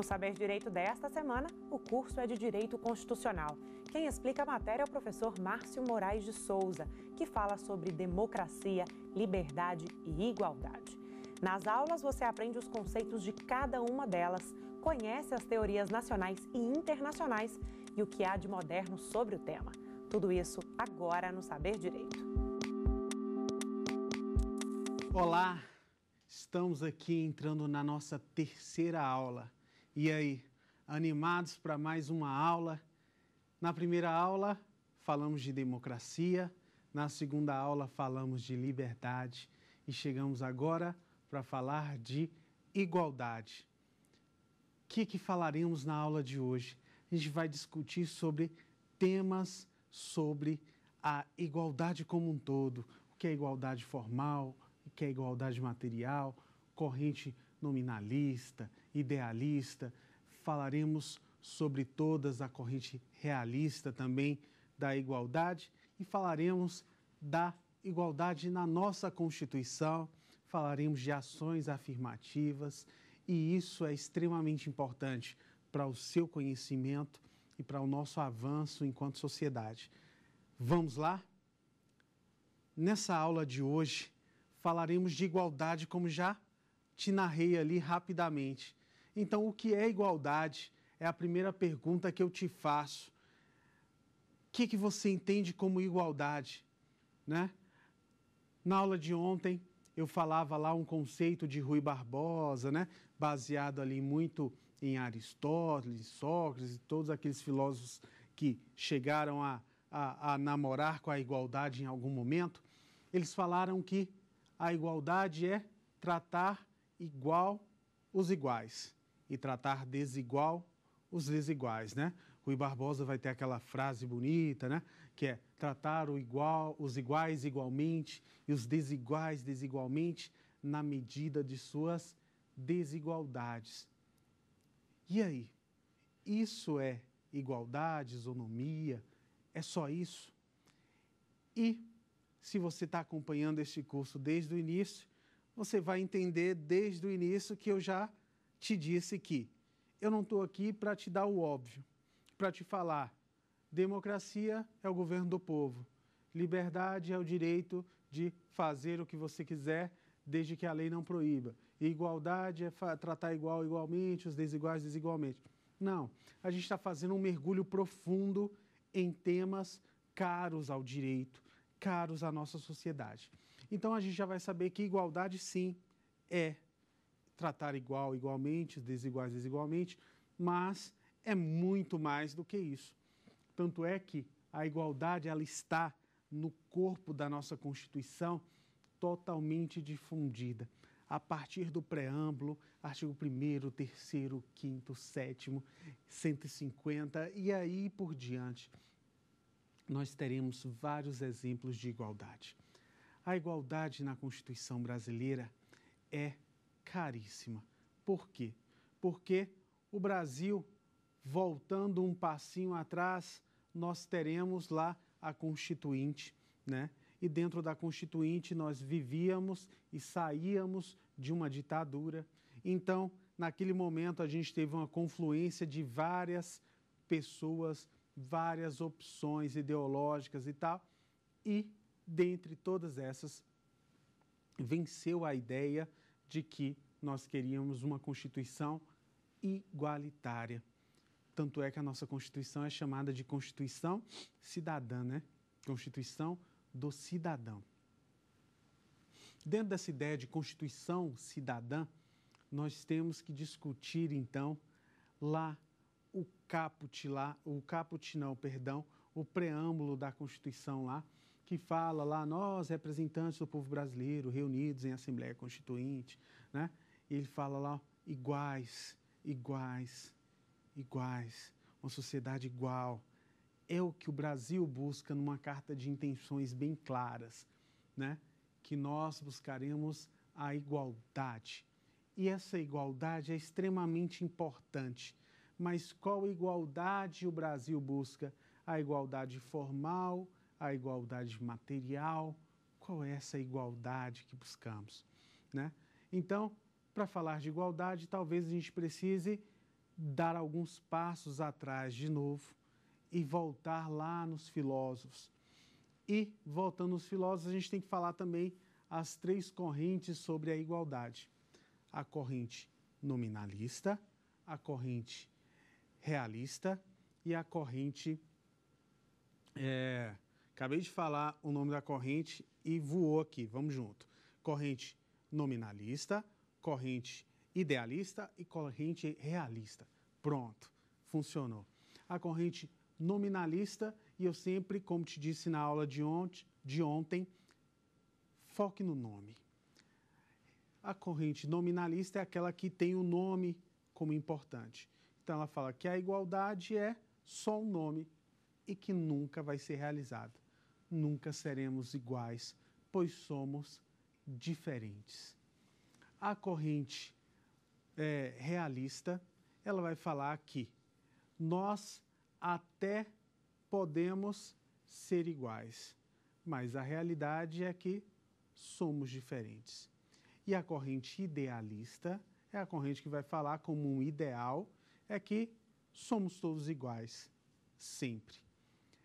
No Saber Direito desta semana, o curso é de Direito Constitucional. Quem explica a matéria é o professor Márcio Moraes de Souza, que fala sobre democracia, liberdade e igualdade. Nas aulas, você aprende os conceitos de cada uma delas, conhece as teorias nacionais e internacionais e o que há de moderno sobre o tema. Tudo isso agora no Saber Direito. Olá, estamos aqui entrando na nossa terceira aula e aí, animados para mais uma aula? Na primeira aula, falamos de democracia, na segunda aula, falamos de liberdade e chegamos agora para falar de igualdade. O que, que falaremos na aula de hoje? A gente vai discutir sobre temas sobre a igualdade como um todo: o que é igualdade formal, o que é igualdade material, corrente nominalista, idealista, falaremos sobre todas a corrente realista também da igualdade e falaremos da igualdade na nossa Constituição, falaremos de ações afirmativas e isso é extremamente importante para o seu conhecimento e para o nosso avanço enquanto sociedade. Vamos lá? Nessa aula de hoje falaremos de igualdade como já te narrei ali rapidamente. Então, o que é igualdade? É a primeira pergunta que eu te faço. O que, que você entende como igualdade? Né? Na aula de ontem, eu falava lá um conceito de Rui Barbosa, né? baseado ali muito em Aristóteles, Sócrates, e todos aqueles filósofos que chegaram a, a, a namorar com a igualdade em algum momento. Eles falaram que a igualdade é tratar igual os iguais e tratar desigual os desiguais, né? Rui Barbosa vai ter aquela frase bonita, né? Que é tratar o igual, os iguais igualmente e os desiguais desigualmente na medida de suas desigualdades. E aí? Isso é igualdade, isonomia? É só isso? E se você está acompanhando este curso desde o início, você vai entender desde o início que eu já te disse que eu não estou aqui para te dar o óbvio, para te falar. Democracia é o governo do povo. Liberdade é o direito de fazer o que você quiser, desde que a lei não proíba. igualdade é tratar igual igualmente, os desiguais desigualmente. Não, a gente está fazendo um mergulho profundo em temas caros ao direito, caros à nossa sociedade. Então a gente já vai saber que igualdade sim é tratar igual igualmente, desiguais desigualmente, mas é muito mais do que isso. Tanto é que a igualdade ela está no corpo da nossa Constituição totalmente difundida. A partir do preâmbulo, artigo 1, 3, 5, 7, 150 e aí por diante, nós teremos vários exemplos de igualdade. A igualdade na Constituição brasileira é caríssima. Por quê? Porque o Brasil, voltando um passinho atrás, nós teremos lá a Constituinte, né? E dentro da Constituinte nós vivíamos e saíamos de uma ditadura. Então, naquele momento, a gente teve uma confluência de várias pessoas, várias opções ideológicas e tal, e dentre todas essas, venceu a ideia de que nós queríamos uma Constituição igualitária. Tanto é que a nossa Constituição é chamada de Constituição Cidadã, né? Constituição do Cidadão. Dentro dessa ideia de Constituição Cidadã, nós temos que discutir, então, lá o caput lá, o caput não, perdão, o preâmbulo da Constituição lá, que fala lá, nós, representantes do povo brasileiro, reunidos em Assembleia Constituinte, né? E ele fala lá, iguais, iguais, iguais, uma sociedade igual. É o que o Brasil busca numa carta de intenções bem claras, né? Que nós buscaremos a igualdade. E essa igualdade é extremamente importante. Mas qual igualdade o Brasil busca? A igualdade formal, a igualdade material. Qual é essa igualdade que buscamos? Né? Então, para falar de igualdade, talvez a gente precise dar alguns passos atrás de novo e voltar lá nos filósofos. E, voltando nos filósofos, a gente tem que falar também as três correntes sobre a igualdade: a corrente nominalista, a corrente realista e a corrente é, Acabei de falar o nome da corrente e voou aqui. Vamos junto. Corrente nominalista, corrente idealista e corrente realista. Pronto, funcionou. A corrente nominalista, e eu sempre, como te disse na aula de ontem, de ontem foque no nome. A corrente nominalista é aquela que tem o nome como importante. Então ela fala que a igualdade é só um nome e que nunca vai ser realizada nunca seremos iguais, pois somos diferentes. A corrente é, realista, ela vai falar que nós até podemos ser iguais, mas a realidade é que somos diferentes. E a corrente idealista é a corrente que vai falar como um ideal, é que somos todos iguais, sempre.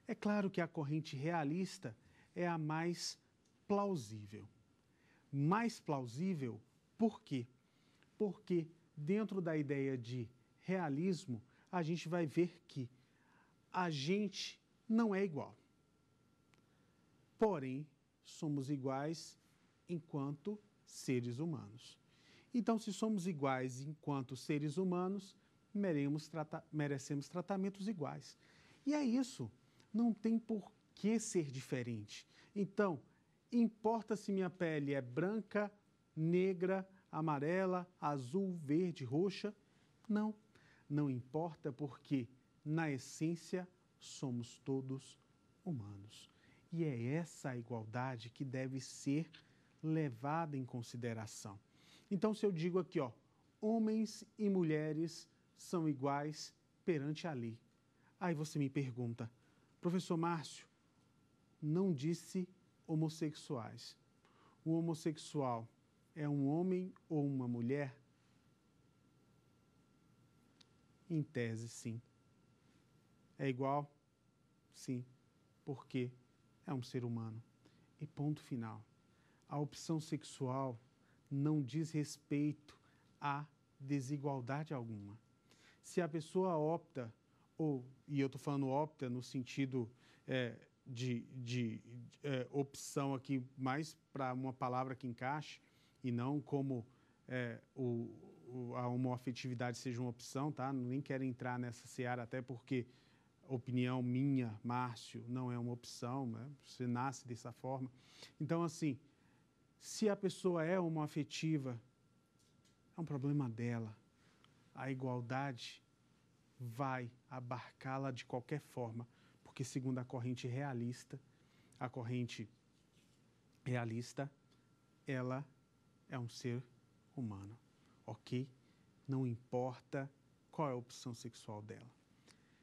É claro que a corrente realista é a mais plausível. Mais plausível por quê? Porque dentro da ideia de realismo, a gente vai ver que a gente não é igual. Porém, somos iguais enquanto seres humanos. Então, se somos iguais enquanto seres humanos, merecemos, merecemos tratamentos iguais. E é isso não tem por que ser diferente. Então, importa se minha pele é branca, negra, amarela, azul, verde, roxa? Não. Não importa porque, na essência, somos todos humanos. E é essa igualdade que deve ser levada em consideração. Então, se eu digo aqui, ó, homens e mulheres são iguais perante a lei. Aí você me pergunta, Professor Márcio, não disse homossexuais. O homossexual é um homem ou uma mulher? Em tese, sim. É igual? Sim. Porque é um ser humano. E ponto final. A opção sexual não diz respeito a desigualdade alguma. Se a pessoa opta ou, e eu estou falando opta no sentido é, de, de, de é, opção aqui mais para uma palavra que encaixe e não como é, o, o, a homoafetividade seja uma opção, tá? Nem quero entrar nessa seara, até porque opinião minha, Márcio, não é uma opção, né? Você nasce dessa forma. Então, assim, se a pessoa é homoafetiva, é um problema dela. A igualdade vai abarcá-la de qualquer forma, porque segundo a corrente realista, a corrente realista, ela é um ser humano, ok? Não importa qual é a opção sexual dela.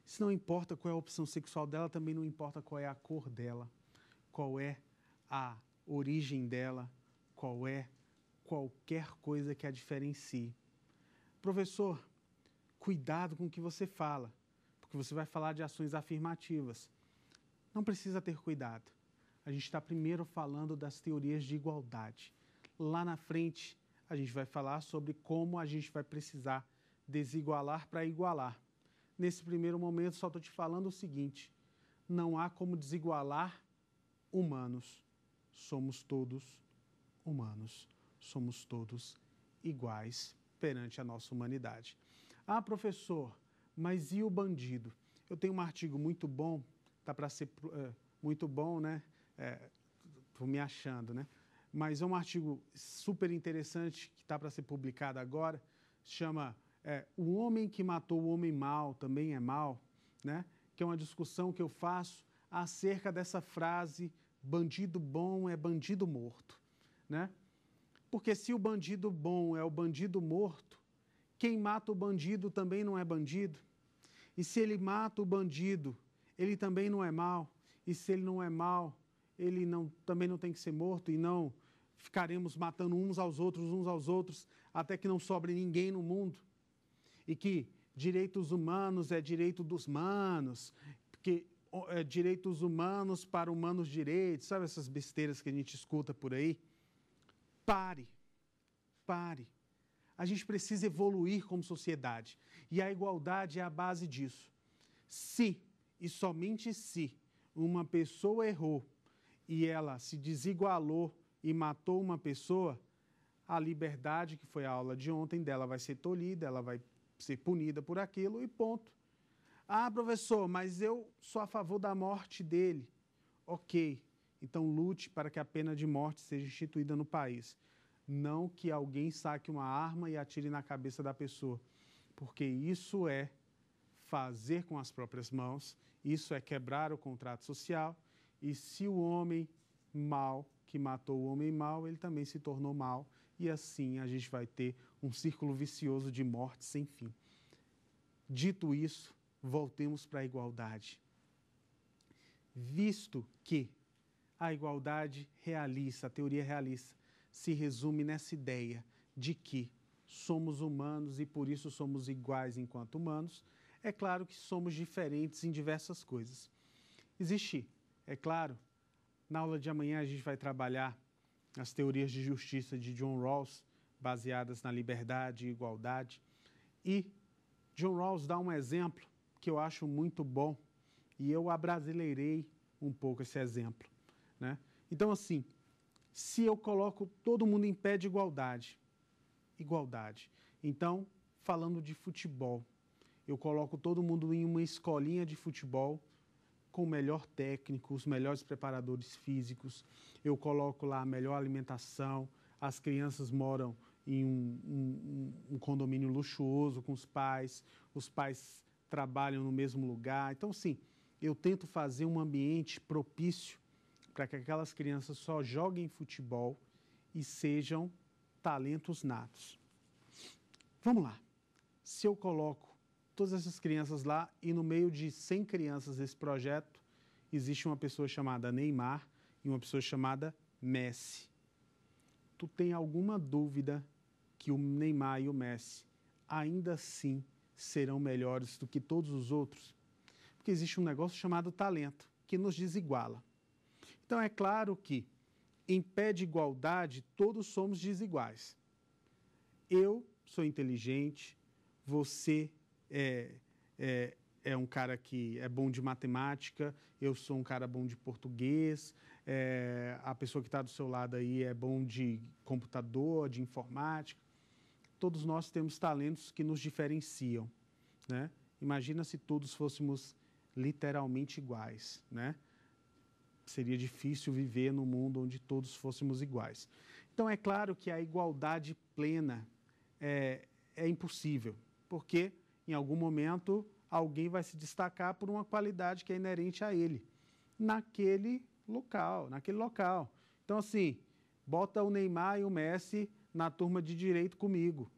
Se não importa qual é a opção sexual dela, também não importa qual é a cor dela, qual é a origem dela, qual é qualquer coisa que a diferencie. Professor, cuidado com o que você fala que você vai falar de ações afirmativas. Não precisa ter cuidado. A gente está primeiro falando das teorias de igualdade. Lá na frente, a gente vai falar sobre como a gente vai precisar desigualar para igualar. Nesse primeiro momento, só estou te falando o seguinte: não há como desigualar humanos. Somos todos humanos. Somos todos iguais perante a nossa humanidade. Ah, professor, mas e o bandido? Eu tenho um artigo muito bom, tá para ser é, muito bom, né? É, tô me achando, né? Mas é um artigo super interessante que está para ser publicado agora. Chama é, O Homem que Matou o Homem Mal Também é Mal, né? Que é uma discussão que eu faço acerca dessa frase: bandido bom é bandido morto, né? Porque se o bandido bom é o bandido morto, quem mata o bandido também não é bandido. E se ele mata o bandido, ele também não é mal. E se ele não é mal, ele não, também não tem que ser morto e não ficaremos matando uns aos outros, uns aos outros, até que não sobre ninguém no mundo. E que direitos humanos é direito dos manos, que é, direitos humanos para humanos direitos, sabe essas besteiras que a gente escuta por aí? Pare, pare. A gente precisa evoluir como sociedade. E a igualdade é a base disso. Se e somente se uma pessoa errou e ela se desigualou e matou uma pessoa, a liberdade, que foi a aula de ontem, dela vai ser tolhida, ela vai ser punida por aquilo e ponto. Ah, professor, mas eu sou a favor da morte dele. Ok, então lute para que a pena de morte seja instituída no país não que alguém saque uma arma e atire na cabeça da pessoa, porque isso é fazer com as próprias mãos, isso é quebrar o contrato social, e se o homem mal que matou o homem mal, ele também se tornou mal, e assim a gente vai ter um círculo vicioso de morte sem fim. Dito isso, voltemos para a igualdade. Visto que a igualdade realista, a teoria realista, se resume nessa ideia de que somos humanos e por isso somos iguais enquanto humanos. É claro que somos diferentes em diversas coisas. Existe, é claro, na aula de amanhã a gente vai trabalhar as teorias de justiça de John Rawls, baseadas na liberdade e igualdade. E John Rawls dá um exemplo que eu acho muito bom e eu abrasileirei um pouco esse exemplo. Né? Então, assim, se eu coloco todo mundo em pé de igualdade. Igualdade. Então, falando de futebol, eu coloco todo mundo em uma escolinha de futebol com o melhor técnico, os melhores preparadores físicos, eu coloco lá a melhor alimentação, as crianças moram em um, um, um condomínio luxuoso com os pais, os pais trabalham no mesmo lugar. Então, sim, eu tento fazer um ambiente propício para que aquelas crianças só joguem futebol e sejam talentos natos. Vamos lá. Se eu coloco todas essas crianças lá e no meio de 100 crianças desse projeto, existe uma pessoa chamada Neymar e uma pessoa chamada Messi. Tu tem alguma dúvida que o Neymar e o Messi ainda assim serão melhores do que todos os outros? Porque existe um negócio chamado talento que nos desiguala. Então, é claro que, em pé de igualdade, todos somos desiguais. Eu sou inteligente, você é, é, é um cara que é bom de matemática, eu sou um cara bom de português, é, a pessoa que está do seu lado aí é bom de computador, de informática. Todos nós temos talentos que nos diferenciam, né? Imagina se todos fôssemos literalmente iguais, né? seria difícil viver num mundo onde todos fôssemos iguais. Então, é claro que a igualdade plena é, é impossível, porque em algum momento alguém vai se destacar por uma qualidade que é inerente a ele, naquele local, naquele local. Então, assim, bota o Neymar e o Messi na turma de direito comigo.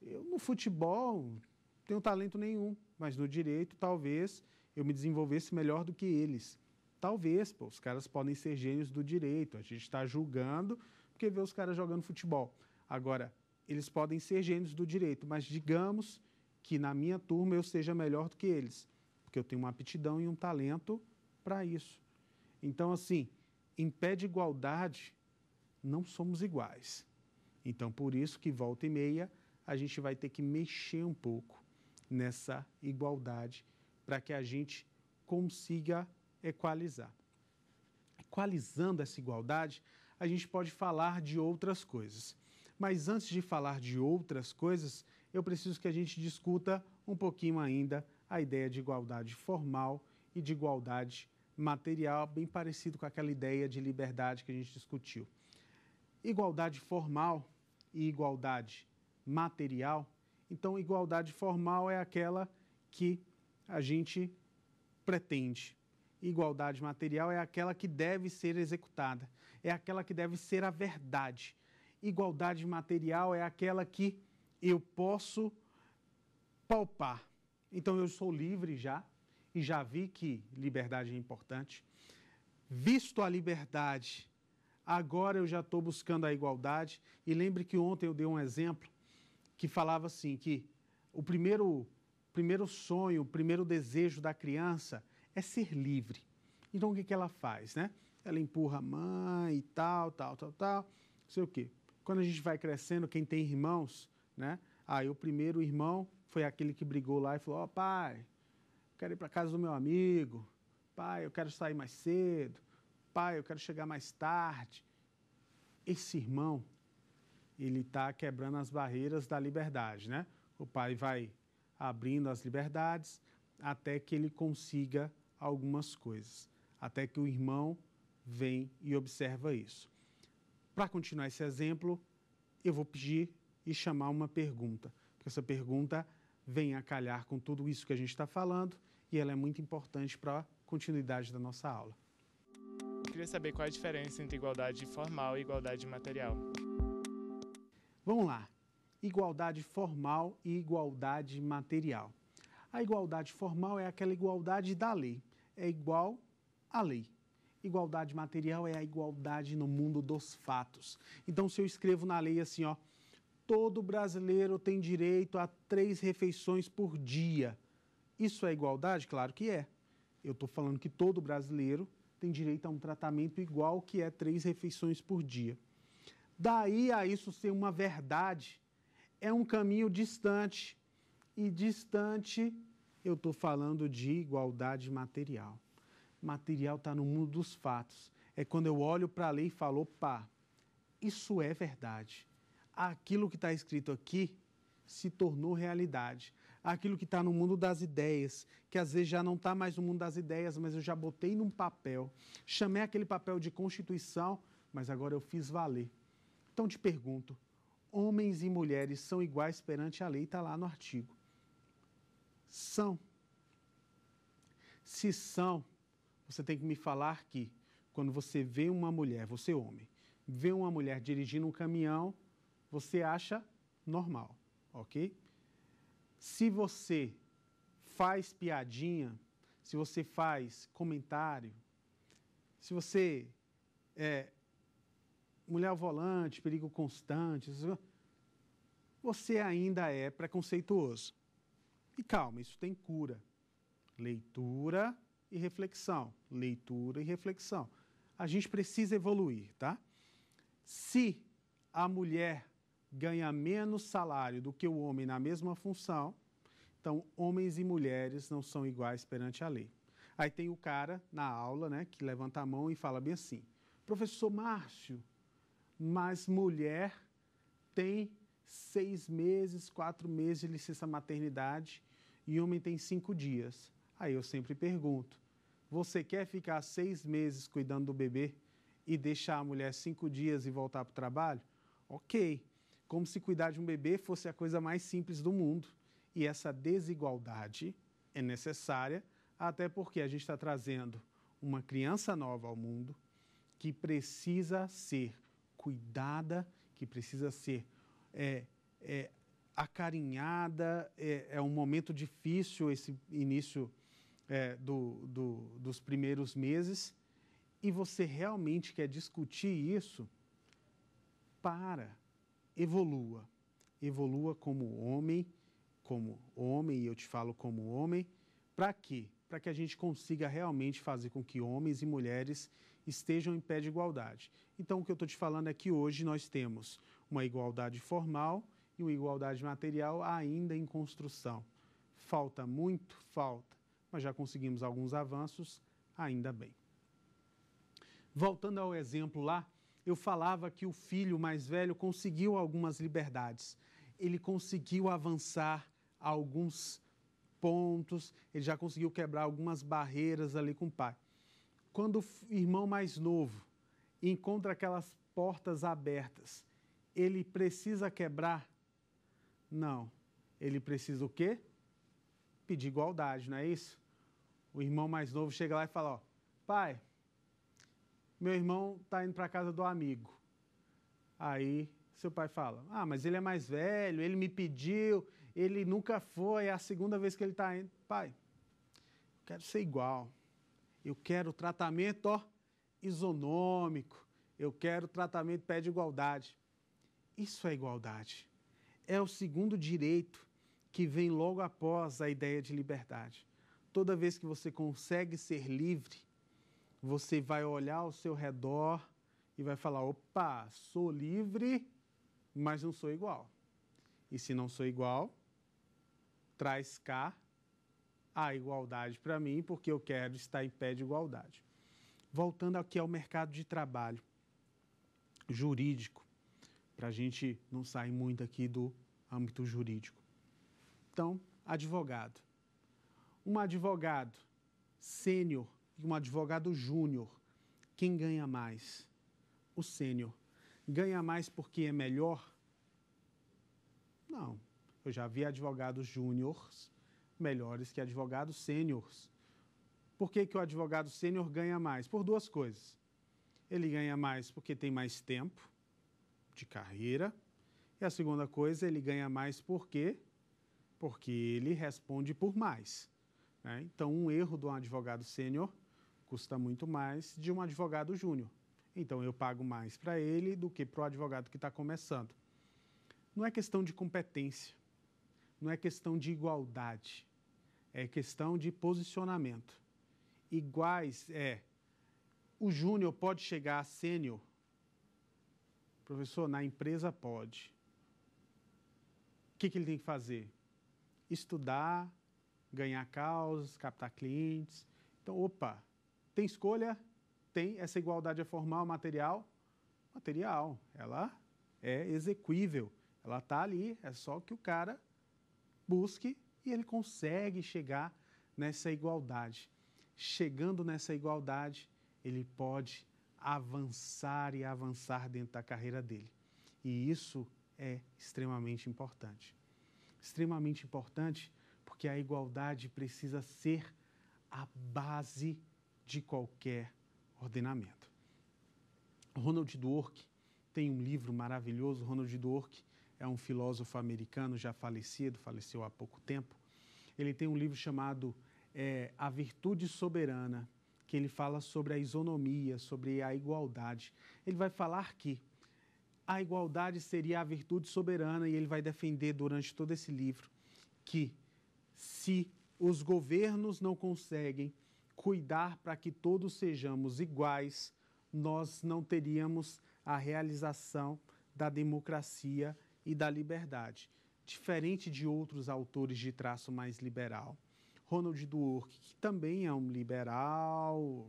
Eu, no futebol, não tenho talento nenhum, mas no direito, talvez eu me desenvolvesse melhor do que eles. Talvez, pô, os caras podem ser gênios do direito. A gente está julgando porque vê os caras jogando futebol. Agora, eles podem ser gênios do direito, mas digamos que na minha turma eu seja melhor do que eles, porque eu tenho uma aptidão e um talento para isso. Então, assim, em pé de igualdade, não somos iguais. Então, por isso que volta e meia a gente vai ter que mexer um pouco nessa igualdade para que a gente consiga equalizar. Equalizando essa igualdade, a gente pode falar de outras coisas. Mas antes de falar de outras coisas, eu preciso que a gente discuta um pouquinho ainda a ideia de igualdade formal e de igualdade material, bem parecido com aquela ideia de liberdade que a gente discutiu. Igualdade formal e igualdade material. Então, igualdade formal é aquela que a gente pretende igualdade material é aquela que deve ser executada, é aquela que deve ser a verdade. Igualdade material é aquela que eu posso palpar. Então eu sou livre já e já vi que liberdade é importante. Visto a liberdade, agora eu já estou buscando a igualdade. E lembre que ontem eu dei um exemplo que falava assim que o primeiro primeiro sonho, o primeiro desejo da criança é ser livre. Então o que, que ela faz, né? Ela empurra a mãe e tal, tal, tal, tal, não sei o quê. Quando a gente vai crescendo, quem tem irmãos, né? Aí ah, o primeiro irmão foi aquele que brigou lá e falou: Ó, oh, pai, eu quero ir para casa do meu amigo. Pai, eu quero sair mais cedo. Pai, eu quero chegar mais tarde. Esse irmão, ele está quebrando as barreiras da liberdade, né? O pai vai abrindo as liberdades até que ele consiga algumas coisas, até que o irmão vem e observa isso. Para continuar esse exemplo, eu vou pedir e chamar uma pergunta, porque essa pergunta vem a calhar com tudo isso que a gente está falando e ela é muito importante para a continuidade da nossa aula. Eu queria saber qual é a diferença entre igualdade formal e igualdade material. Vamos lá. Igualdade formal e igualdade material. A igualdade formal é aquela igualdade da lei é igual à lei. Igualdade material é a igualdade no mundo dos fatos. Então, se eu escrevo na lei assim, ó, todo brasileiro tem direito a três refeições por dia, isso é igualdade? Claro que é. Eu estou falando que todo brasileiro tem direito a um tratamento igual, que é três refeições por dia. Daí a isso ser uma verdade, é um caminho distante. E distante eu estou falando de igualdade material. Material está no mundo dos fatos. É quando eu olho para a lei e falo, pá, isso é verdade. Aquilo que está escrito aqui se tornou realidade. Aquilo que está no mundo das ideias, que às vezes já não está mais no mundo das ideias, mas eu já botei num papel, chamei aquele papel de Constituição, mas agora eu fiz valer. Então te pergunto: homens e mulheres são iguais perante a lei, está lá no artigo são. Se são, você tem que me falar que quando você vê uma mulher, você homem, vê uma mulher dirigindo um caminhão, você acha normal, ok? Se você faz piadinha, se você faz comentário, se você é mulher ao volante, perigo constante, você ainda é preconceituoso. E calma, isso tem cura. Leitura e reflexão. Leitura e reflexão. A gente precisa evoluir, tá? Se a mulher ganha menos salário do que o homem na mesma função, então homens e mulheres não são iguais perante a lei. Aí tem o cara na aula, né, que levanta a mão e fala bem assim: "Professor Márcio, mas mulher tem seis meses, quatro meses de licença maternidade e homem tem cinco dias. Aí eu sempre pergunto: você quer ficar seis meses cuidando do bebê e deixar a mulher cinco dias e voltar para o trabalho? Ok. Como se cuidar de um bebê fosse a coisa mais simples do mundo. E essa desigualdade é necessária, até porque a gente está trazendo uma criança nova ao mundo que precisa ser cuidada, que precisa ser é, é acarinhada, é, é, um momento difícil esse início é, do, do, dos primeiros meses, e você realmente quer discutir isso, para, evolua. Evolua como homem, como homem, e eu te falo como homem, para quê? Para que a gente consiga realmente fazer com que homens e mulheres estejam em pé de igualdade. Então, o que eu estou te falando é que hoje nós temos uma igualdade formal e uma igualdade material ainda em construção. Falta muito? Falta, mas já conseguimos alguns avanços, ainda bem. Voltando ao exemplo lá, eu falava que o filho mais velho conseguiu algumas liberdades. Ele conseguiu avançar alguns pontos, ele já conseguiu quebrar algumas barreiras ali com o pai. Quando o irmão mais novo encontra aquelas portas abertas ele precisa quebrar? Não. Ele precisa o quê? Pedir igualdade, não é isso? O irmão mais novo chega lá e fala: ó, pai, meu irmão está indo para casa do amigo. Aí seu pai fala: ah, mas ele é mais velho, ele me pediu, ele nunca foi, é a segunda vez que ele está indo. Pai, eu quero ser igual. Eu quero tratamento ó, isonômico. Eu quero tratamento pé de igualdade. Isso é igualdade. É o segundo direito que vem logo após a ideia de liberdade. Toda vez que você consegue ser livre, você vai olhar ao seu redor e vai falar: opa, sou livre, mas não sou igual. E se não sou igual, traz cá a igualdade para mim, porque eu quero estar em pé de igualdade. Voltando aqui ao mercado de trabalho jurídico, para a gente não sair muito aqui do âmbito jurídico. Então, advogado. Um advogado sênior e um advogado júnior, quem ganha mais? O sênior. Ganha mais porque é melhor? Não. Eu já vi advogados júniores melhores que advogados sêniores. Por que, que o advogado sênior ganha mais? Por duas coisas. Ele ganha mais porque tem mais tempo de carreira. E a segunda coisa, ele ganha mais por quê? Porque ele responde por mais. Né? Então, um erro de um advogado sênior custa muito mais de um advogado júnior. Então, eu pago mais para ele do que para o advogado que está começando. Não é questão de competência, não é questão de igualdade, é questão de posicionamento. Iguais é o júnior pode chegar a sênior Professor, na empresa pode. O que, que ele tem que fazer? Estudar, ganhar causas, captar clientes. Então, opa, tem escolha? Tem. Essa igualdade é formal, material? Material. Ela é execuível. Ela está ali, é só que o cara busque e ele consegue chegar nessa igualdade. Chegando nessa igualdade, ele pode avançar e avançar dentro da carreira dele. E isso é extremamente importante. Extremamente importante porque a igualdade precisa ser a base de qualquer ordenamento. Ronald Dwork tem um livro maravilhoso. Ronald Dwork é um filósofo americano já falecido, faleceu há pouco tempo. Ele tem um livro chamado é, A Virtude Soberana que ele fala sobre a isonomia, sobre a igualdade. Ele vai falar que a igualdade seria a virtude soberana e ele vai defender durante todo esse livro que se os governos não conseguem cuidar para que todos sejamos iguais, nós não teríamos a realização da democracia e da liberdade, diferente de outros autores de traço mais liberal. Ronald Dwork, que também é um liberal,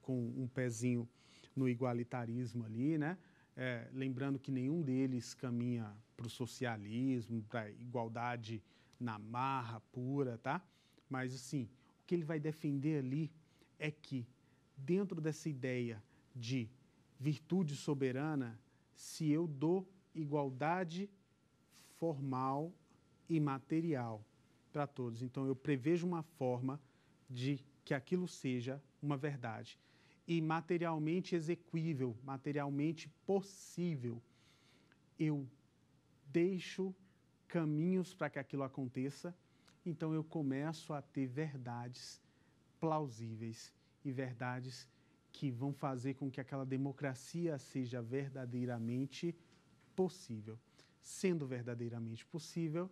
com um pezinho no igualitarismo ali, né? É, lembrando que nenhum deles caminha para o socialismo, para igualdade na marra pura, tá? Mas assim, o que ele vai defender ali é que dentro dessa ideia de virtude soberana, se eu dou igualdade formal e material para todos. Então, eu prevejo uma forma de que aquilo seja uma verdade e materialmente exequível, materialmente possível. Eu deixo caminhos para que aquilo aconteça, então eu começo a ter verdades plausíveis e verdades que vão fazer com que aquela democracia seja verdadeiramente possível. Sendo verdadeiramente possível,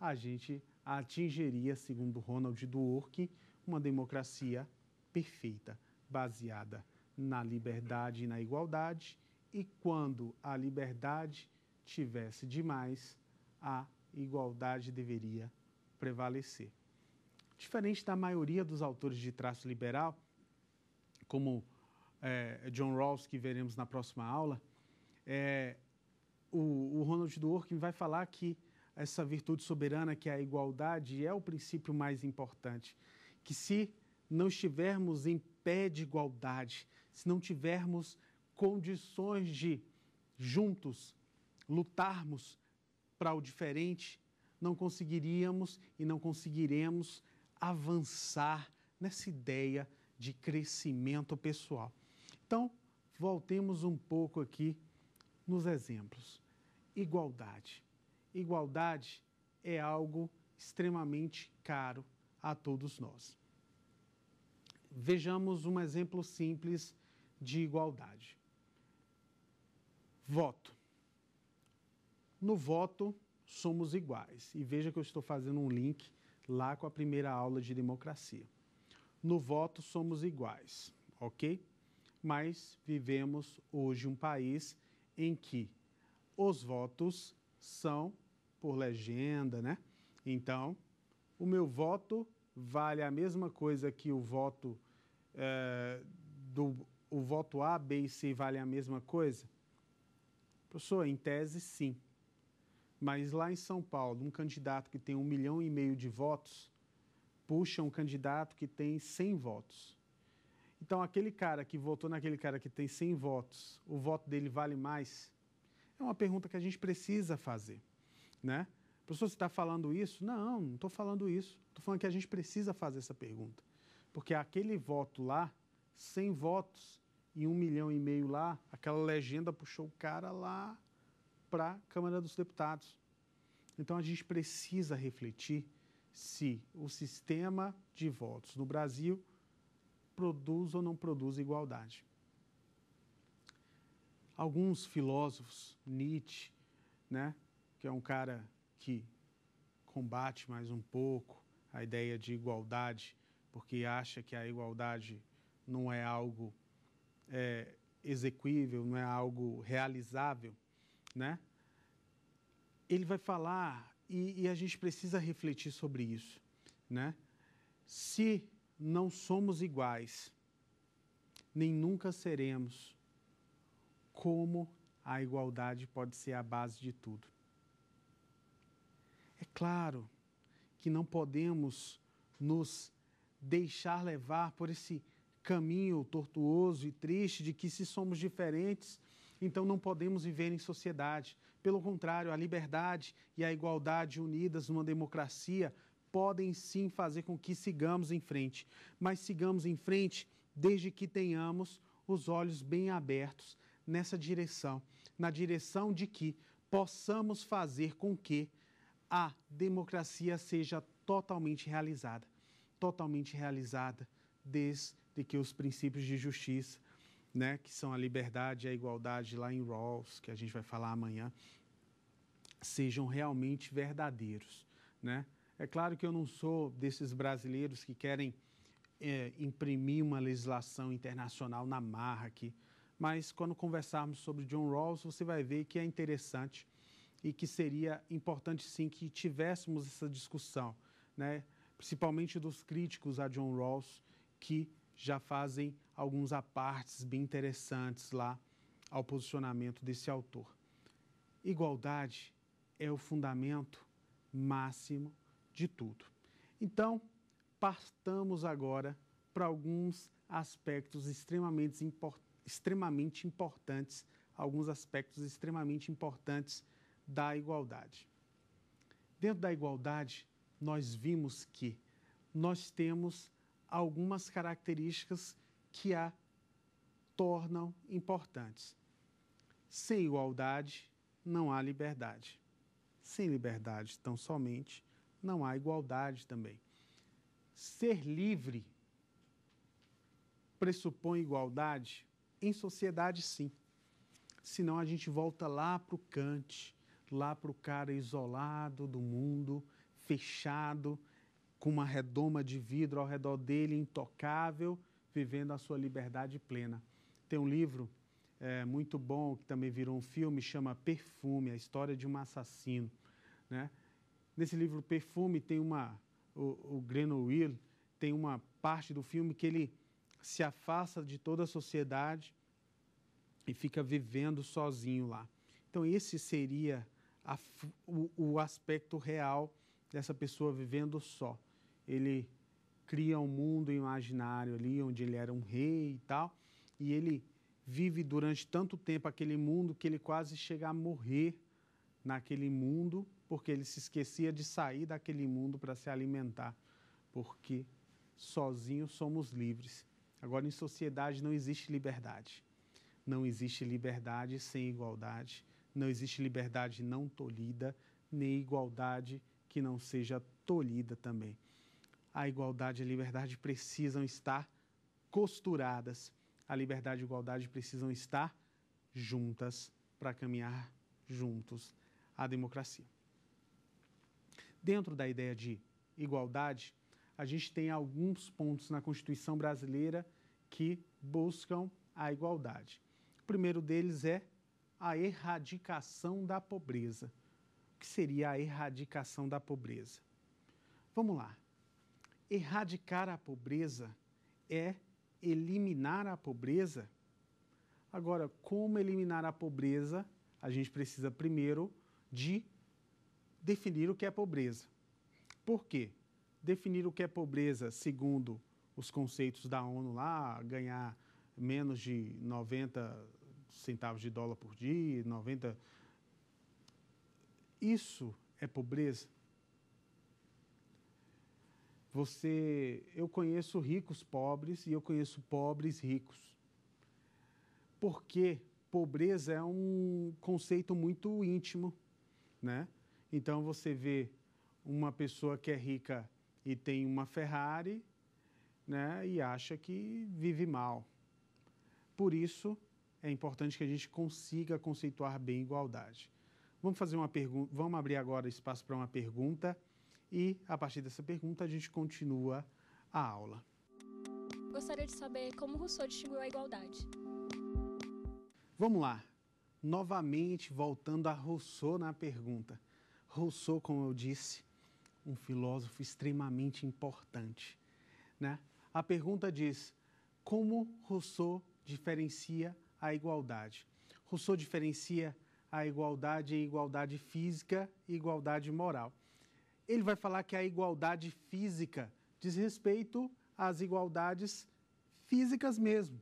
a gente atingiria, segundo Ronald Dworkin, uma democracia perfeita, baseada na liberdade e na igualdade, e quando a liberdade tivesse demais, a igualdade deveria prevalecer. Diferente da maioria dos autores de traço liberal, como é, John Rawls, que veremos na próxima aula, é, o, o Ronald Dworkin vai falar que essa virtude soberana que é a igualdade é o princípio mais importante. Que se não estivermos em pé de igualdade, se não tivermos condições de juntos lutarmos para o diferente, não conseguiríamos e não conseguiremos avançar nessa ideia de crescimento pessoal. Então, voltemos um pouco aqui nos exemplos. Igualdade igualdade é algo extremamente caro a todos nós. Vejamos um exemplo simples de igualdade. Voto. No voto, somos iguais. E veja que eu estou fazendo um link lá com a primeira aula de democracia. No voto, somos iguais, ok? Mas vivemos hoje um país em que os votos são por legenda, né? Então, o meu voto vale a mesma coisa que o voto é, do o voto A, B e C vale a mesma coisa? Professor, em tese sim. Mas lá em São Paulo, um candidato que tem um milhão e meio de votos puxa um candidato que tem 100 votos. Então, aquele cara que votou naquele cara que tem 100 votos, o voto dele vale mais? É uma pergunta que a gente precisa fazer né? Professor, você está falando isso? Não, não estou falando isso. Estou falando que a gente precisa fazer essa pergunta. Porque aquele voto lá, 100 votos e um milhão e meio lá, aquela legenda puxou o cara lá para a Câmara dos Deputados. Então a gente precisa refletir se o sistema de votos no Brasil produz ou não produz igualdade. Alguns filósofos, Nietzsche, né, que é um cara que combate mais um pouco a ideia de igualdade, porque acha que a igualdade não é algo é, execuível, não é algo realizável, né? Ele vai falar e, e a gente precisa refletir sobre isso, né? Se não somos iguais, nem nunca seremos, como a igualdade pode ser a base de tudo? Claro que não podemos nos deixar levar por esse caminho tortuoso e triste de que se somos diferentes, então não podemos viver em sociedade. Pelo contrário, a liberdade e a igualdade unidas numa democracia podem sim fazer com que sigamos em frente, mas sigamos em frente desde que tenhamos os olhos bem abertos nessa direção, na direção de que possamos fazer com que a democracia seja totalmente realizada. Totalmente realizada desde que os princípios de justiça, né, que são a liberdade e a igualdade lá em Rawls, que a gente vai falar amanhã, sejam realmente verdadeiros, né? É claro que eu não sou desses brasileiros que querem é, imprimir uma legislação internacional na marra aqui, mas quando conversarmos sobre John Rawls, você vai ver que é interessante e que seria importante sim que tivéssemos essa discussão, né? principalmente dos críticos a John Rawls, que já fazem alguns apartes bem interessantes lá ao posicionamento desse autor. Igualdade é o fundamento máximo de tudo. Então, partamos agora para alguns aspectos extremamente, import extremamente importantes, alguns aspectos extremamente importantes da igualdade. Dentro da igualdade, nós vimos que nós temos algumas características que a tornam importantes. Sem igualdade, não há liberdade. Sem liberdade, tão somente, não há igualdade também. Ser livre pressupõe igualdade? Em sociedade, sim. Senão a gente volta lá para o Kant, lá para o cara isolado do mundo, fechado, com uma redoma de vidro ao redor dele, intocável, vivendo a sua liberdade plena. Tem um livro é, muito bom que também virou um filme, chama Perfume, a história de um assassino. Né? Nesse livro Perfume tem uma o, o Grenouille tem uma parte do filme que ele se afasta de toda a sociedade e fica vivendo sozinho lá. Então esse seria a, o, o aspecto real dessa pessoa vivendo só. Ele cria um mundo imaginário ali, onde ele era um rei e tal, e ele vive durante tanto tempo aquele mundo que ele quase chega a morrer naquele mundo, porque ele se esquecia de sair daquele mundo para se alimentar, porque sozinhos somos livres. Agora, em sociedade não existe liberdade. Não existe liberdade sem igualdade. Não existe liberdade não tolhida, nem igualdade que não seja tolhida também. A igualdade e a liberdade precisam estar costuradas. A liberdade e a igualdade precisam estar juntas para caminhar juntos à democracia. Dentro da ideia de igualdade, a gente tem alguns pontos na Constituição brasileira que buscam a igualdade. O primeiro deles é a erradicação da pobreza. O que seria a erradicação da pobreza? Vamos lá. Erradicar a pobreza é eliminar a pobreza. Agora, como eliminar a pobreza? A gente precisa primeiro de definir o que é pobreza. Por quê? Definir o que é pobreza segundo os conceitos da ONU lá, ganhar menos de 90 centavos de dólar por dia, 90. Isso é pobreza? Você, eu conheço ricos pobres e eu conheço pobres ricos. Porque pobreza é um conceito muito íntimo, né? Então você vê uma pessoa que é rica e tem uma Ferrari, né, e acha que vive mal. Por isso, é importante que a gente consiga conceituar bem igualdade. Vamos fazer uma pergunta, vamos abrir agora espaço para uma pergunta e a partir dessa pergunta a gente continua a aula. Gostaria de saber como Rousseau distinguiu a igualdade. Vamos lá. Novamente voltando a Rousseau na pergunta. Rousseau, como eu disse, um filósofo extremamente importante, né? A pergunta diz: como Rousseau diferencia a igualdade. Rousseau diferencia a igualdade em igualdade física e igualdade moral. Ele vai falar que a igualdade física diz respeito às igualdades físicas mesmo.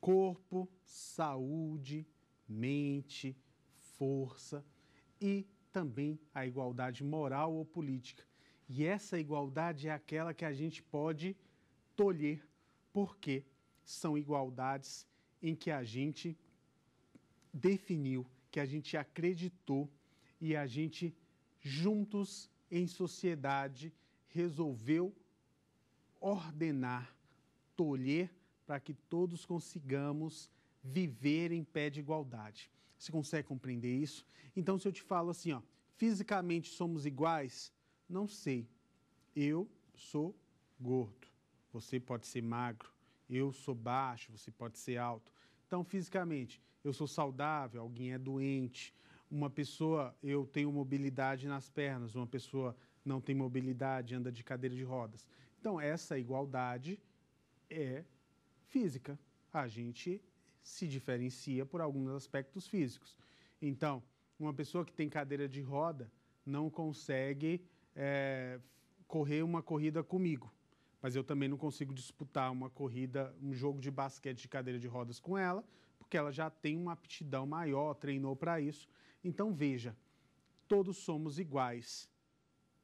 Corpo, saúde, mente, força e também a igualdade moral ou política. E essa igualdade é aquela que a gente pode tolher, porque são igualdades em que a gente definiu, que a gente acreditou e a gente, juntos em sociedade, resolveu ordenar, tolher, para que todos consigamos viver em pé de igualdade. Você consegue compreender isso? Então, se eu te falo assim, ó, fisicamente somos iguais, não sei. Eu sou gordo. Você pode ser magro eu sou baixo, você pode ser alto. Então, fisicamente, eu sou saudável, alguém é doente, uma pessoa, eu tenho mobilidade nas pernas, uma pessoa não tem mobilidade, anda de cadeira de rodas. Então, essa igualdade é física. A gente se diferencia por alguns aspectos físicos. Então, uma pessoa que tem cadeira de roda não consegue é, correr uma corrida comigo mas eu também não consigo disputar uma corrida, um jogo de basquete de cadeira de rodas com ela, porque ela já tem uma aptidão maior, treinou para isso. Então veja, todos somos iguais,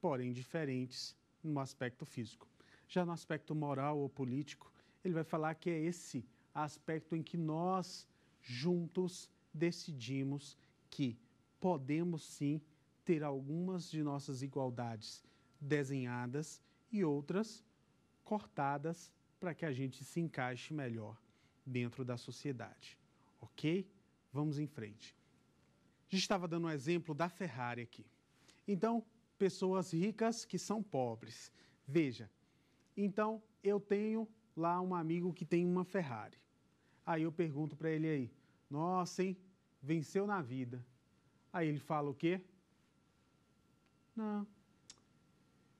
porém diferentes no aspecto físico. Já no aspecto moral ou político, ele vai falar que é esse aspecto em que nós juntos decidimos que podemos sim ter algumas de nossas igualdades desenhadas e outras cortadas para que a gente se encaixe melhor dentro da sociedade. Ok? Vamos em frente. gente estava dando um exemplo da Ferrari aqui. Então, pessoas ricas que são pobres. Veja, então eu tenho lá um amigo que tem uma Ferrari. Aí eu pergunto para ele aí, nossa, hein? Venceu na vida. Aí ele fala o quê? Não,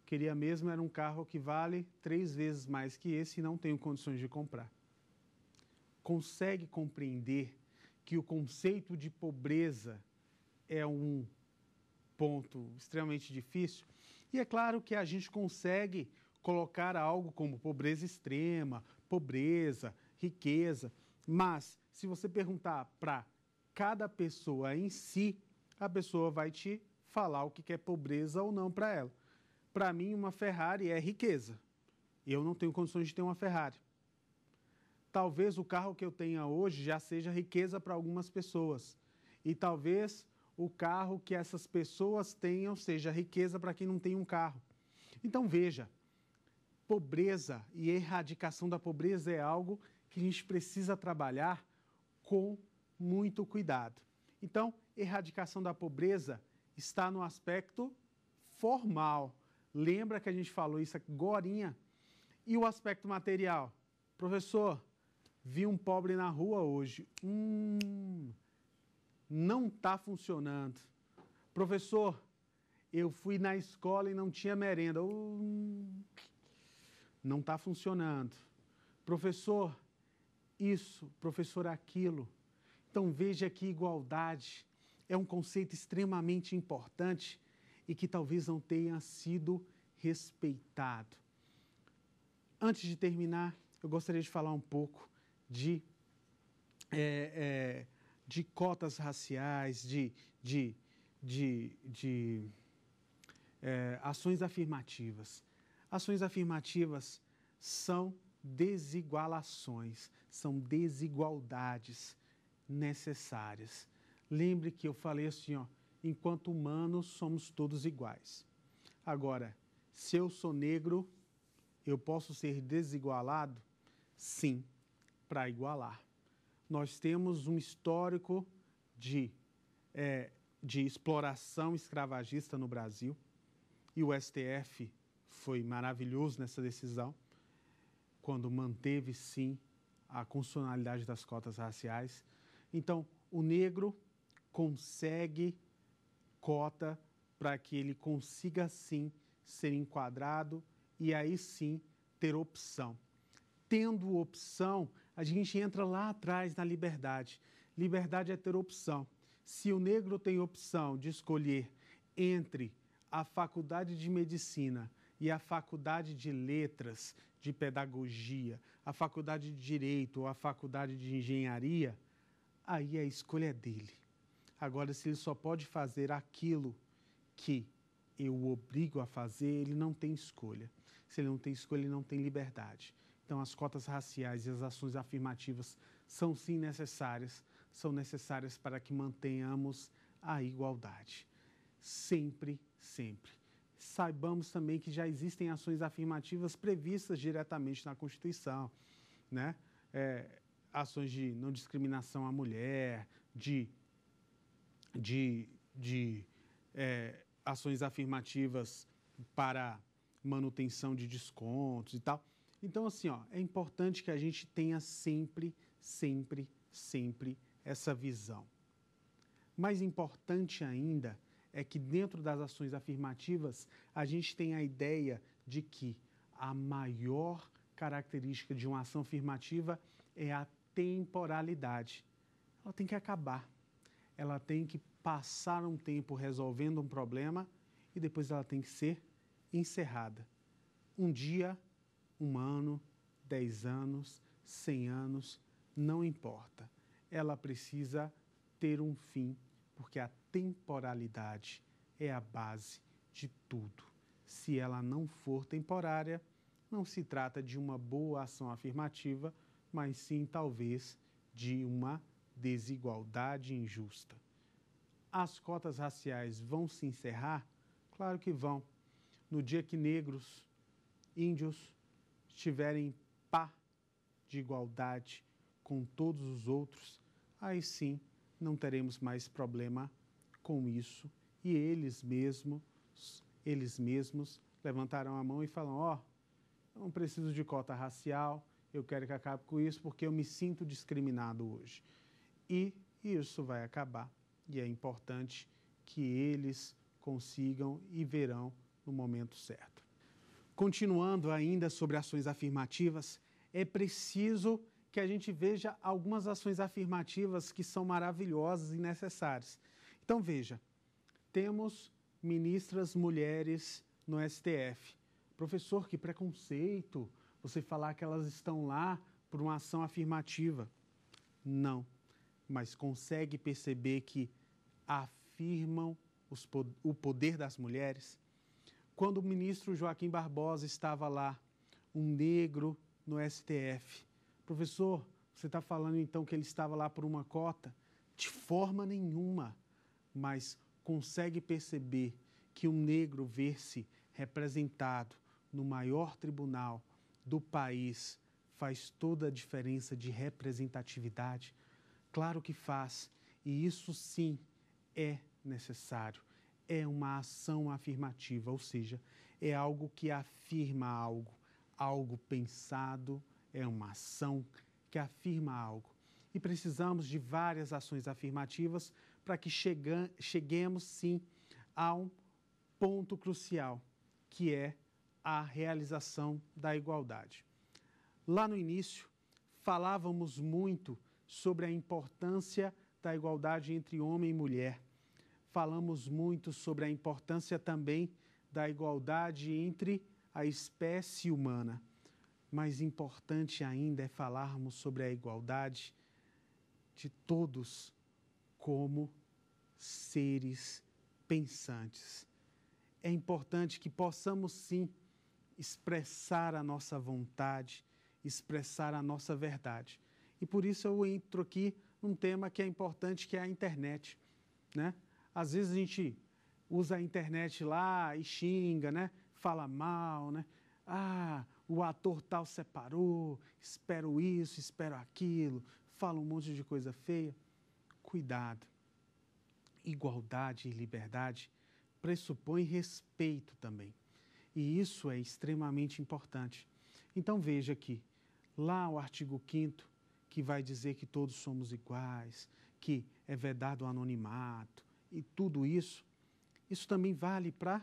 queria mesmo era um carro que vale três vezes mais que esse e não tenho condições de comprar. Consegue compreender que o conceito de pobreza é um ponto extremamente difícil? E é claro que a gente consegue colocar algo como pobreza extrema, pobreza, riqueza, mas se você perguntar para cada pessoa em si, a pessoa vai te falar o que é pobreza ou não para ela para mim, uma Ferrari é riqueza. Eu não tenho condições de ter uma Ferrari. Talvez o carro que eu tenha hoje já seja riqueza para algumas pessoas. E talvez o carro que essas pessoas tenham seja riqueza para quem não tem um carro. Então veja, pobreza e erradicação da pobreza é algo que a gente precisa trabalhar com muito cuidado. Então, erradicação da pobreza está no aspecto formal, Lembra que a gente falou isso agora? E o aspecto material? Professor, vi um pobre na rua hoje. Hum, não está funcionando. Professor, eu fui na escola e não tinha merenda. Hum, não está funcionando. Professor, isso, professor, aquilo. Então veja que igualdade é um conceito extremamente importante e que talvez não tenha sido respeitado. Antes de terminar, eu gostaria de falar um pouco de, é, é, de cotas raciais, de, de, de, de é, ações afirmativas. Ações afirmativas são desigualações, são desigualdades necessárias. Lembre que eu falei assim, ó, enquanto humanos somos todos iguais. Agora, se eu sou negro, eu posso ser desigualado? Sim, para igualar. Nós temos um histórico de, é, de exploração escravagista no Brasil e o STF foi maravilhoso nessa decisão, quando manteve sim a constitucionalidade das cotas raciais. Então, o negro consegue cota para que ele consiga sim ser enquadrado e aí sim ter opção. Tendo opção, a gente entra lá atrás na liberdade. Liberdade é ter opção. Se o negro tem opção de escolher entre a faculdade de medicina e a faculdade de letras, de pedagogia, a faculdade de direito ou a faculdade de engenharia, aí a escolha é dele. Agora, se ele só pode fazer aquilo que eu o obrigo a fazer, ele não tem escolha. Se ele não tem escolha, ele não tem liberdade. Então, as cotas raciais e as ações afirmativas são sim necessárias, são necessárias para que mantenhamos a igualdade. Sempre, sempre. Saibamos também que já existem ações afirmativas previstas diretamente na Constituição, né? É, ações de não discriminação à mulher, de de, de é, ações afirmativas para manutenção de descontos e tal. Então, assim, ó, é importante que a gente tenha sempre, sempre, sempre essa visão. Mais importante ainda é que dentro das ações afirmativas a gente tem a ideia de que a maior característica de uma ação afirmativa é a temporalidade. Ela tem que acabar ela tem que passar um tempo resolvendo um problema e depois ela tem que ser encerrada. Um dia, um ano, dez anos, cem anos, não importa. Ela precisa ter um fim, porque a temporalidade é a base de tudo. Se ela não for temporária, não se trata de uma boa ação afirmativa, mas sim talvez de uma desigualdade injusta. As cotas raciais vão se encerrar? Claro que vão. No dia que negros, índios estiverem pá de igualdade com todos os outros, aí sim não teremos mais problema com isso e eles mesmos, eles mesmos levantarão a mão e falam: ó, oh, não preciso de cota racial, eu quero que acabe com isso porque eu me sinto discriminado hoje e isso vai acabar. E é importante que eles consigam e verão no momento certo. Continuando ainda sobre ações afirmativas, é preciso que a gente veja algumas ações afirmativas que são maravilhosas e necessárias. Então veja, temos ministras mulheres no STF. Professor, que preconceito você falar que elas estão lá por uma ação afirmativa. Não mas consegue perceber que afirmam os, o poder das mulheres? Quando o ministro Joaquim Barbosa estava lá, um negro no STF, professor, você está falando então que ele estava lá por uma cota? De forma nenhuma, mas consegue perceber que um negro ver-se representado no maior tribunal do país faz toda a diferença de representatividade Claro que faz, e isso sim é necessário. É uma ação afirmativa, ou seja, é algo que afirma algo. Algo pensado é uma ação que afirma algo. E precisamos de várias ações afirmativas para que cheguemos sim a um ponto crucial, que é a realização da igualdade. Lá no início, falávamos muito sobre a importância da igualdade entre homem e mulher. Falamos muito sobre a importância também da igualdade entre a espécie humana. Mais importante ainda é falarmos sobre a igualdade de todos como seres pensantes. É importante que possamos sim expressar a nossa vontade, expressar a nossa verdade e por isso eu entro aqui num tema que é importante, que é a internet. Né? Às vezes a gente usa a internet lá e xinga, né? fala mal, né? ah, o ator tal separou, espero isso, espero aquilo, fala um monte de coisa feia. Cuidado. Igualdade e liberdade pressupõe respeito também. E isso é extremamente importante. Então veja aqui, lá o artigo 5 que vai dizer que todos somos iguais, que é vedado o anonimato e tudo isso, isso também vale para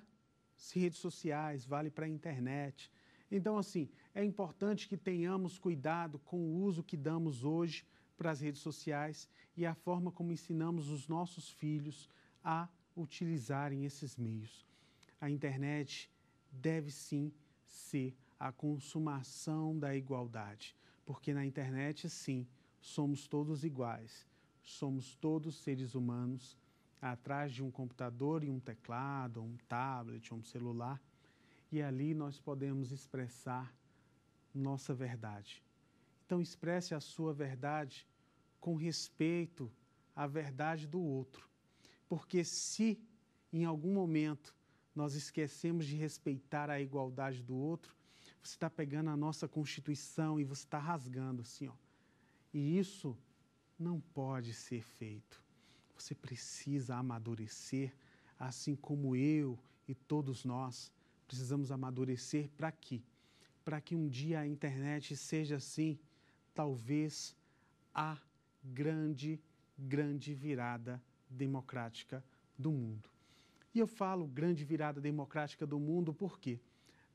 as redes sociais, vale para a internet. Então, assim, é importante que tenhamos cuidado com o uso que damos hoje para as redes sociais e a forma como ensinamos os nossos filhos a utilizarem esses meios. A internet deve sim ser a consumação da igualdade, porque na internet, sim, somos todos iguais. Somos todos seres humanos atrás de um computador e um teclado, um tablet, um celular. E ali nós podemos expressar nossa verdade. Então, expresse a sua verdade com respeito à verdade do outro. Porque se em algum momento nós esquecemos de respeitar a igualdade do outro, você está pegando a nossa Constituição e você está rasgando assim, ó. E isso não pode ser feito. Você precisa amadurecer, assim como eu e todos nós precisamos amadurecer para quê? Para que um dia a internet seja assim, talvez a grande, grande virada democrática do mundo. E eu falo grande virada democrática do mundo por quê?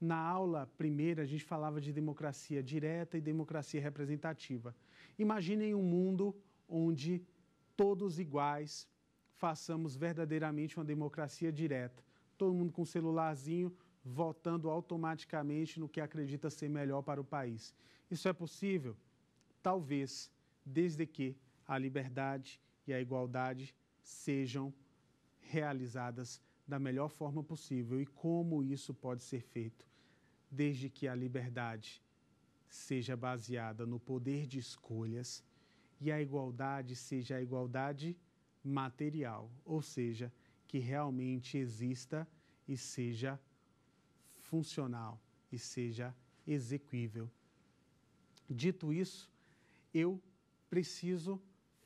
Na aula primeira, a gente falava de democracia direta e democracia representativa. Imaginem um mundo onde todos iguais façamos verdadeiramente uma democracia direta. Todo mundo com um celularzinho votando automaticamente no que acredita ser melhor para o país. Isso é possível? Talvez, desde que a liberdade e a igualdade sejam realizadas da melhor forma possível. E como isso pode ser feito? desde que a liberdade seja baseada no poder de escolhas e a igualdade seja a igualdade material, ou seja, que realmente exista e seja funcional e seja exequível. Dito isso, eu preciso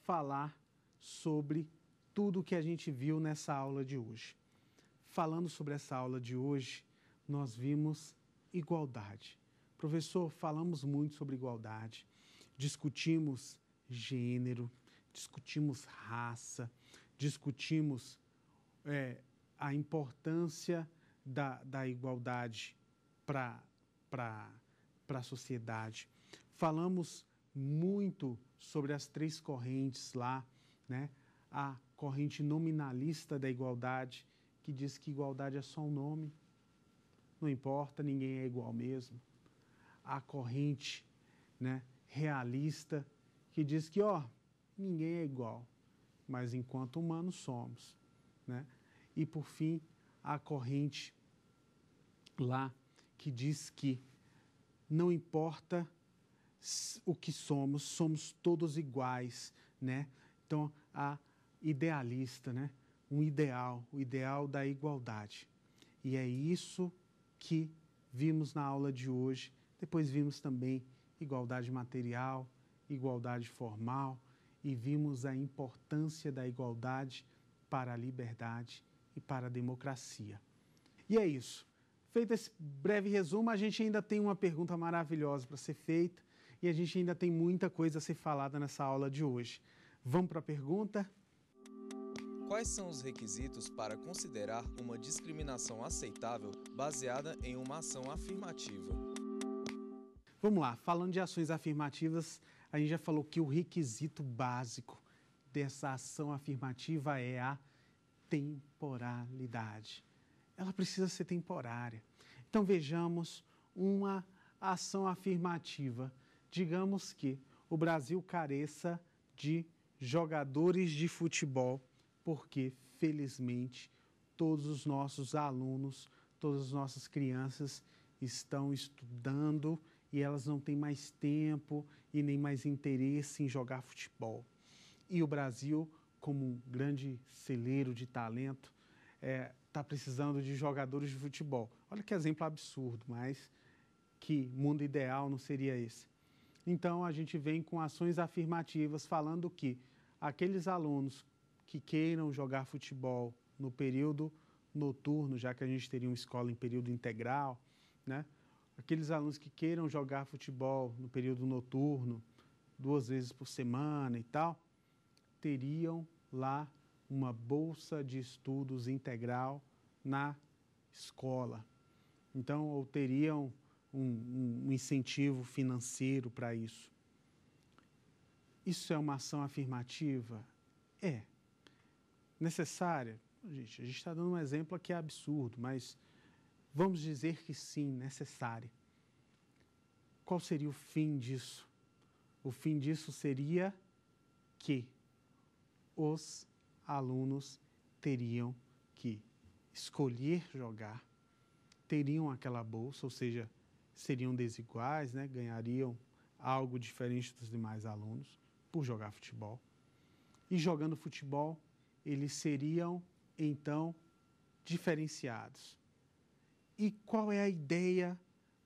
falar sobre tudo o que a gente viu nessa aula de hoje. Falando sobre essa aula de hoje, nós vimos igualdade. Professor, falamos muito sobre igualdade, discutimos gênero, discutimos raça, discutimos é, a importância da, da igualdade para a sociedade. Falamos muito sobre as três correntes lá, né? A corrente nominalista da igualdade, que diz que igualdade é só um nome, não importa, ninguém é igual mesmo. A corrente né, realista que diz que, ó, ninguém é igual, mas enquanto humanos somos. Né? E por fim, a corrente lá que diz que não importa o que somos, somos todos iguais, né? Então, a idealista, né? Um ideal, o ideal da igualdade. E é isso que vimos na aula de hoje. Depois vimos também igualdade material, igualdade formal e vimos a importância da igualdade para a liberdade e para a democracia. E é isso. Feito esse breve resumo, a gente ainda tem uma pergunta maravilhosa para ser feita e a gente ainda tem muita coisa a ser falada nessa aula de hoje. Vamos para a pergunta? Quais são os requisitos para considerar uma discriminação aceitável baseada em uma ação afirmativa? Vamos lá, falando de ações afirmativas, a gente já falou que o requisito básico dessa ação afirmativa é a temporalidade. Ela precisa ser temporária. Então vejamos uma ação afirmativa. Digamos que o Brasil careça de jogadores de futebol porque, felizmente, todos os nossos alunos, todas as nossas crianças estão estudando e elas não têm mais tempo e nem mais interesse em jogar futebol. E o Brasil, como um grande celeiro de talento, está é, tá precisando de jogadores de futebol. Olha que exemplo absurdo, mas que mundo ideal não seria esse. Então, a gente vem com ações afirmativas falando que aqueles alunos que queiram jogar futebol no período noturno, já que a gente teria uma escola em período integral, né? Aqueles alunos que queiram jogar futebol no período noturno, duas vezes por semana e tal, teriam lá uma bolsa de estudos integral na escola. Então, ou teriam um, um incentivo financeiro para isso. Isso é uma ação afirmativa? É necessária? Gente, a gente está dando um exemplo aqui absurdo, mas vamos dizer que sim, necessária. Qual seria o fim disso? O fim disso seria que os alunos teriam que escolher jogar, teriam aquela bolsa, ou seja, seriam desiguais, né? ganhariam algo diferente dos demais alunos por jogar futebol. E jogando futebol, eles seriam então diferenciados. E qual é a ideia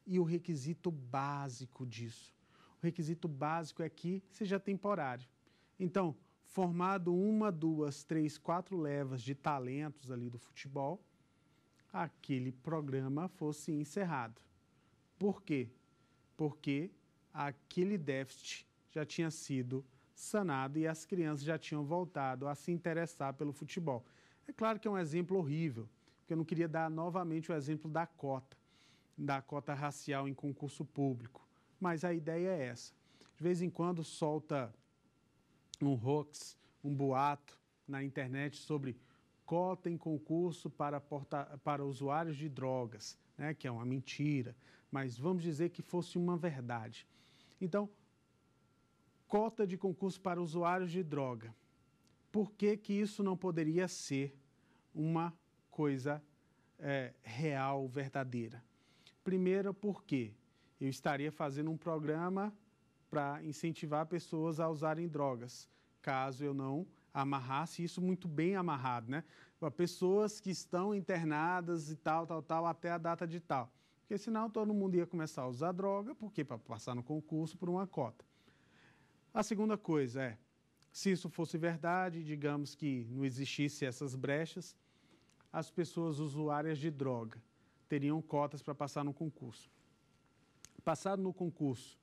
e o requisito básico disso? O requisito básico é que seja temporário. Então, formado uma, duas, três, quatro levas de talentos ali do futebol, aquele programa fosse encerrado. Por quê? Porque aquele déficit já tinha sido sanado e as crianças já tinham voltado a se interessar pelo futebol. É claro que é um exemplo horrível, porque eu não queria dar novamente o exemplo da cota, da cota racial em concurso público, mas a ideia é essa. De vez em quando solta um hoax, um boato na internet sobre cota em concurso para, porta, para usuários de drogas, né, que é uma mentira, mas vamos dizer que fosse uma verdade. Então, cota de concurso para usuários de droga. Por que, que isso não poderia ser uma coisa é, real, verdadeira? Primeiro, porque eu estaria fazendo um programa para incentivar pessoas a usarem drogas, caso eu não amarrasse isso muito bem amarrado, né? Para pessoas que estão internadas e tal, tal, tal, até a data de tal. Porque senão todo mundo ia começar a usar droga, porque para passar no concurso por uma cota. A segunda coisa é, se isso fosse verdade, digamos que não existisse essas brechas, as pessoas usuárias de droga teriam cotas para passar no concurso. Passado no concurso,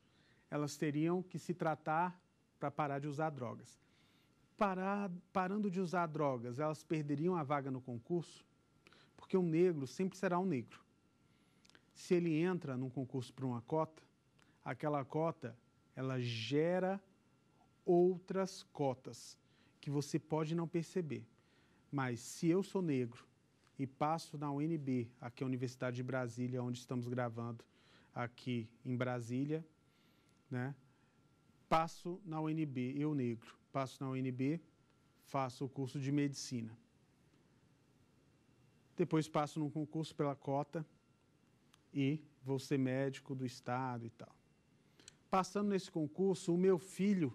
elas teriam que se tratar para parar de usar drogas. Parar, parando de usar drogas, elas perderiam a vaga no concurso? Porque um negro sempre será um negro. Se ele entra num concurso para uma cota, aquela cota ela gera outras cotas que você pode não perceber. Mas se eu sou negro e passo na UNB, aqui é a Universidade de Brasília, onde estamos gravando aqui em Brasília, né? Passo na UNB, eu negro, passo na UNB, faço o curso de medicina. Depois passo num concurso pela cota e vou ser médico do estado e tal. Passando nesse concurso, o meu filho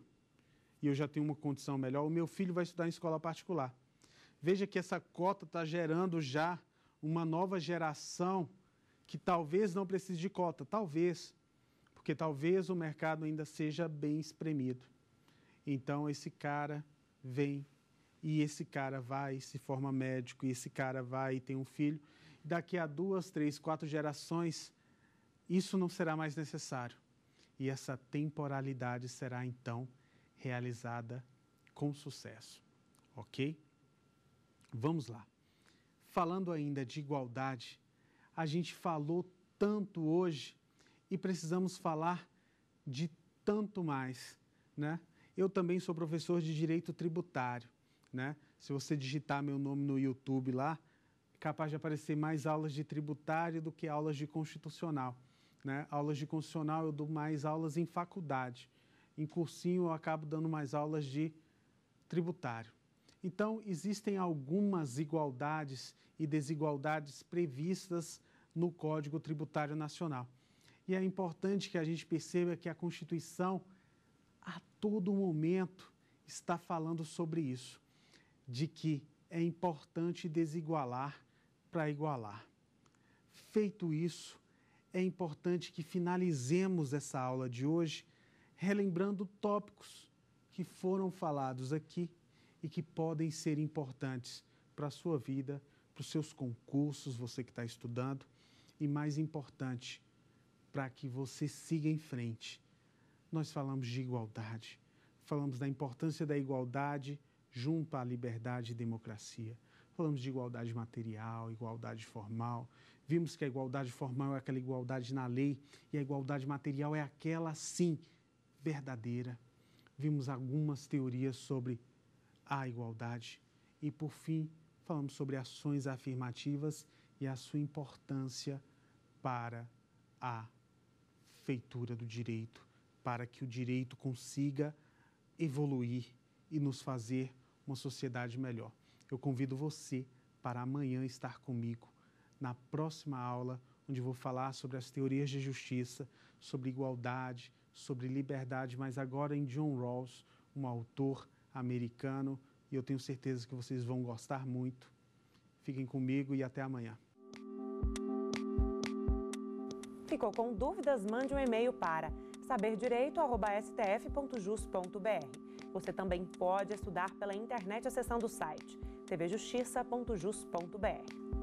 e eu já tenho uma condição melhor, o meu filho vai estudar em escola particular. Veja que essa cota está gerando já uma nova geração que talvez não precise de cota, talvez, porque talvez o mercado ainda seja bem espremido. Então esse cara vem e esse cara vai e se forma médico e esse cara vai e tem um filho. Daqui a duas, três, quatro gerações, isso não será mais necessário. E essa temporalidade será então realizada com sucesso, ok? Vamos lá. Falando ainda de igualdade, a gente falou tanto hoje e precisamos falar de tanto mais, né? Eu também sou professor de direito tributário, né? Se você digitar meu nome no YouTube lá, é capaz de aparecer mais aulas de tributário do que aulas de constitucional, né? Aulas de constitucional eu dou mais aulas em faculdade em cursinho eu acabo dando mais aulas de tributário. Então, existem algumas igualdades e desigualdades previstas no Código Tributário Nacional. E é importante que a gente perceba que a Constituição, a todo momento, está falando sobre isso, de que é importante desigualar para igualar. Feito isso, é importante que finalizemos essa aula de hoje relembrando tópicos que foram falados aqui e que podem ser importantes para a sua vida, para os seus concursos, você que está estudando, e mais importante, para que você siga em frente. Nós falamos de igualdade, falamos da importância da igualdade junto à liberdade e democracia. Falamos de igualdade material, igualdade formal. Vimos que a igualdade formal é aquela igualdade na lei e a igualdade material é aquela, sim, verdadeira. Vimos algumas teorias sobre a igualdade e, por fim, falamos sobre ações afirmativas e a sua importância para a feitura do direito, para que o direito consiga evoluir e nos fazer uma sociedade melhor. Eu convido você para amanhã estar comigo na próxima aula, onde vou falar sobre as teorias de justiça, sobre igualdade, sobre liberdade, mas agora em John Rawls, um autor americano, e eu tenho certeza que vocês vão gostar muito. Fiquem comigo e até amanhã. Ficou com dúvidas? Mande um e-mail para saberdireito.stf.jus.br. Você também pode estudar pela internet acessando o site tvjustiça.jus.br.